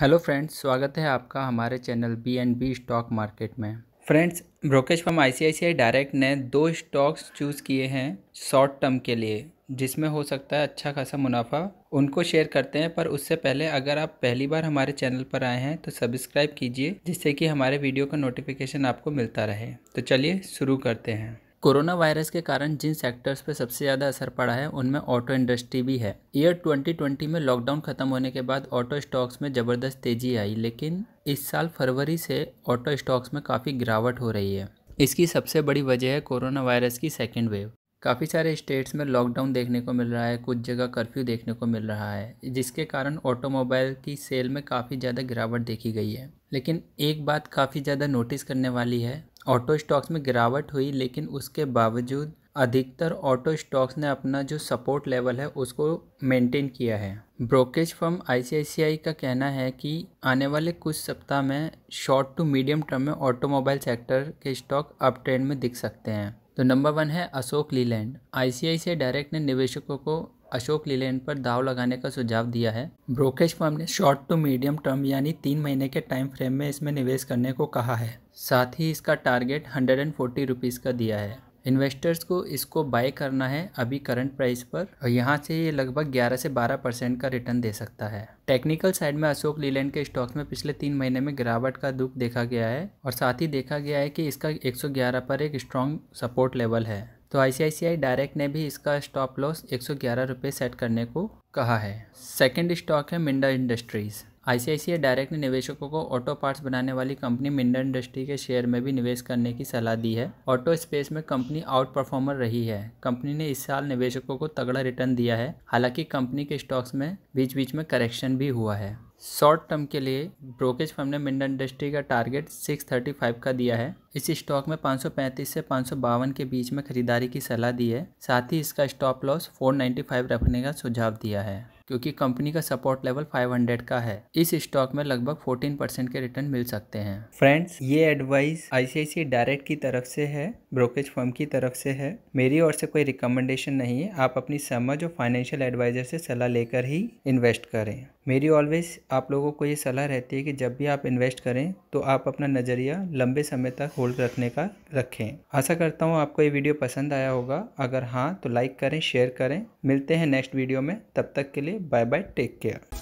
hello friends स्वागत है आपका हमारे channel B and B stock market में friends brokerage firm I direct ने दो स्टॉक्स चूज़ किए हैं शॉर्ट टर्म के लिए जिसमें हो सकता है अच्छा खासा मुनाफा उनको शेयर करते हैं पर उससे पहले अगर आप पहली बार हमारे चैनल पर आए हैं तो सब्सक्राइब कीजिए जिससे कि हमारे वीडियो का नोटिफिकेशन आपको मिलता रहे तो चलिए शुरू करते हैं कोरोना वायरस के कारण जिन सेक्टर्स पर सबसे ज़्यादा असर पड़ा है उनमें ऑटो इंडस्ट्री भी है ईयर 2020 में लॉकडाउन खत्म होने के बाद ऑटो स्टॉक्स में ज़बरदस्त तेज़ी आई लेकिन इस साल फरवरी से ऑटो स्टॉक्स में काफ़ी गिरावट हो रही है इसकी सबसे बड़ी वजह है कोरोना वायरस की सेकेंड वेव काफ़ी सारे स्टेट्स में लॉकडाउन देखने को मिल रहा है कुछ जगह कर्फ्यू देखने को मिल रहा है जिसके कारण ऑटोमोबाइल की सेल में काफ़ी ज़्यादा गिरावट देखी गई है लेकिन एक बात काफ़ी ज़्यादा नोटिस करने वाली है ऑटो स्टॉक्स में गिरावट हुई लेकिन उसके बावजूद अधिकतर ऑटो स्टॉक्स ने अपना जो सपोर्ट लेवल है उसको मेंटेन किया है ब्रोकेज फर्म आईसीआईसीआई का कहना है कि आने वाले कुछ सप्ताह में शॉर्ट टू मीडियम टर्म में ऑटोमोबाइल सेक्टर के स्टॉक अप ट्रेंड में दिख सकते हैं तो नंबर वन है अशोक लीलैंड आईसीआईसीआई डायरेक्ट ने निवेशकों को अशोक लीलैंड पर दाव लगाने का सुझाव दिया है ब्रोकेज फर्म ने शॉर्ट टू मीडियम टर्म यानी तीन महीने के टाइम फ्रेम में इसमें निवेश करने को कहा है साथ ही इसका target hundred and forty rupees का दिया है इन्वेस्टर्स को इसको बाय करना है अभी करंट प्राइस पर और यहाँ से ये लगभग 11 से 12 परसेंट का रिटर्न दे सकता है टेक्निकल साइड में अशोक लीलैंड के स्टॉक्स में पिछले तीन महीने में गिरावट का दुख देखा गया है और साथ ही देखा गया है कि इसका 111 पर एक स्ट्रॉन्ग सपोर्ट लेवल है तो आईसीआईसीआई डायरेक्ट ने भी इसका स्टॉप लॉस एक सौ सेट करने को कहा है सेकेंड स्टॉक है मिंडा इंडस्ट्रीज़ आईसीआईसीआई डायरेक्ट ने निवेशकों को ऑटो पार्ट्स बनाने वाली कंपनी मिंडा इंडस्ट्री के शेयर में भी निवेश करने की सलाह दी है ऑटो स्पेस में कंपनी आउट परफॉर्मर रही है कंपनी ने इस साल निवेशकों को तगड़ा रिटर्न दिया है हालांकि कंपनी के स्टॉक्स में बीच बीच में करेक्शन भी हुआ है शॉर्ट टर्म के लिए ब्रोकेज फर्म ने मिंडन इंडस्ट्री का टारगेट 635 का दिया है इस स्टॉक में 535 से पाँच के बीच में खरीदारी की सलाह दी है साथ ही इसका स्टॉप लॉस 495 रखने का सुझाव दिया है क्योंकि कंपनी का सपोर्ट लेवल 500 का है इस स्टॉक में लगभग 14 परसेंट के रिटर्न मिल सकते हैं फ्रेंड्स ये एडवाइस आईसीआईसी डायरेक्ट की तरफ से है ब्रोकेज फर्म की तरफ से है मेरी ओर से कोई रिकमेंडेशन नहीं है आप अपनी समझ और फाइनेंशियल एडवाइजर से सलाह लेकर ही इन्वेस्ट करें मेरी ऑलवेज़ आप लोगों को ये सलाह रहती है कि जब भी आप इन्वेस्ट करें तो आप अपना नज़रिया लंबे समय तक होल्ड रखने का रखें आशा करता हूँ आपको ये वीडियो पसंद आया होगा अगर हाँ तो लाइक करें शेयर करें मिलते हैं नेक्स्ट वीडियो में तब तक के लिए बाय बाय टेक केयर